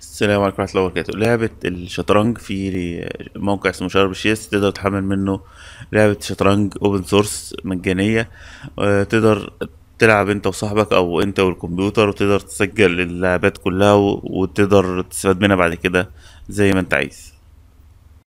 السلام عليكم ورحمة الله وبركاته لعبة الشطرنج في موقع اسمه شرب الشيس تقدر تحمل منه لعبة شطرنج اوبن سورس مجانية آه، تقدر تلعب انت وصاحبك او انت والكمبيوتر وتقدر تسجل اللعبات كلها وتقدر تستفاد منها بعد كده زي ما انت عايز